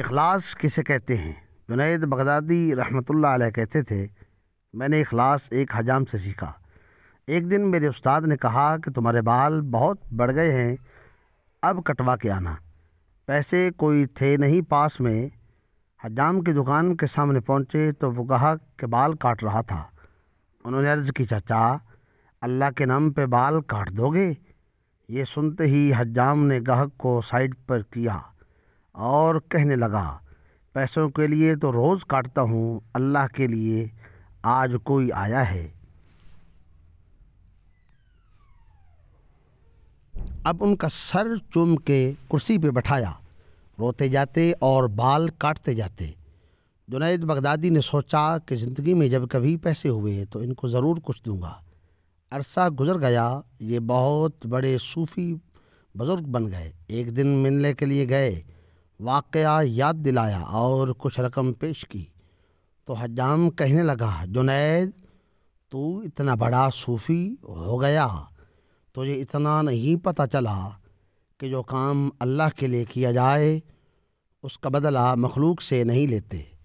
अखलास किसे कहते हैं जुनैद बगदादी रहमतुल्लाह अलैह कहते थे मैंने अखलास एक हजाम से सीखा एक दिन मेरे उस्ताद ने कहा कि तुम्हारे बाल बहुत बढ़ गए हैं अब कटवा के आना पैसे कोई थे नहीं पास में हजाम की दुकान के सामने पहुँचे तो वो कहा कि बाल काट रहा था उन्होंने अर्ज़ की चाचा अल्लाह के नाम पे बाल काट दोगे ये सुनते ही हजाम ने गाहक को साइड पर किया और कहने लगा पैसों के लिए तो रोज़ काटता हूँ अल्लाह के लिए आज कोई आया है अब उनका सर चुम के कुर्सी पे बैठाया रोते जाते और बाल काटते जाते जुनैद बगदादी ने सोचा कि ज़िंदगी में जब कभी पैसे हुए तो इनको ज़रूर कुछ दूंगा अरसा गुज़र गया ये बहुत बड़े सूफ़ी बुज़ुर्ग बन गए एक दिन मिलने के लिए गए वाक़ याद दिलाया और कुछ रकम पेश की तो हजाम कहने लगा जुनेद तू इतना बड़ा सूफ़ी हो गया तुझे इतना नहीं पता चला कि जो काम अल्लाह के लिए किया जाए उसका बदला मखलूक से नहीं लेते